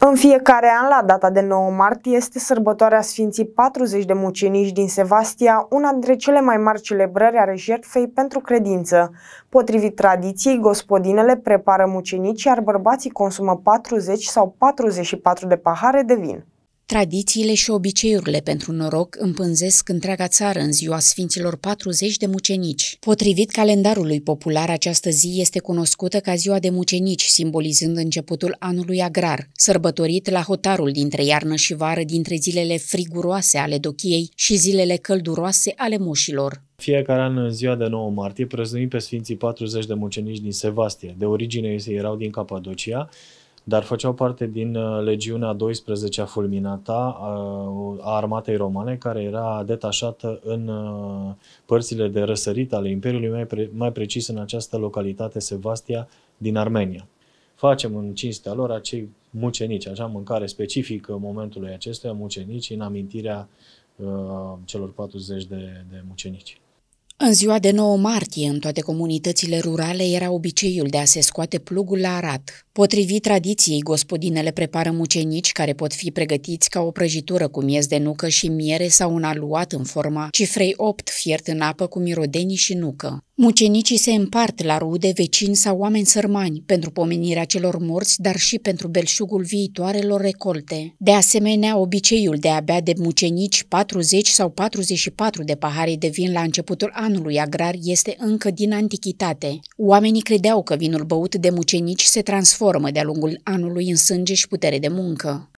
În fiecare an, la data de 9 martie, este sărbătoarea Sfinții 40 de mucenici din Sevastia, una dintre cele mai mari celebrări ale jertfei pentru credință. Potrivit tradiției, gospodinele prepară mucenici, iar bărbații consumă 40 sau 44 de pahare de vin. Tradițiile și obiceiurile pentru noroc împânzesc întreaga țară în ziua Sfinților 40 de mucenici. Potrivit calendarului popular, această zi este cunoscută ca ziua de mucenici, simbolizând începutul anului agrar, sărbătorit la hotarul dintre iarnă și vară, dintre zilele friguroase ale dochiei și zilele călduroase ale moșilor. Fiecare an, în ziua de 9 martie, prăznuim pe Sfinții 40 de mucenici din Sevastie. De origine ei erau din Capadocia, dar făceau parte din uh, legiunea 12 a fulminata uh, a armatei romane, care era detașată în uh, părțile de răsărit ale Imperiului, mai, pre- mai precis în această localitate Sevastia din Armenia. Facem în cinstea lor acei mucenici, așa mâncare specifică momentului acestuia, mucenici, în amintirea uh, celor 40 de, de mucenici. În ziua de 9 martie, în toate comunitățile rurale, era obiceiul de a se scoate plugul la arat. Potrivit tradiției, gospodinele prepară mucenici care pot fi pregătiți ca o prăjitură cu miez de nucă și miere sau un aluat în forma cifrei 8 fiert în apă cu mirodenii și nucă. Mucenicii se împart la rude, vecini sau oameni sărmani pentru pomenirea celor morți, dar și pentru belșugul viitoarelor recolte. De asemenea, obiceiul de a bea de mucenici 40 sau 44 de pahare de vin la începutul anului anului agrar este încă din antichitate. Oamenii credeau că vinul băut de mucenici se transformă de-a lungul anului în sânge și putere de muncă.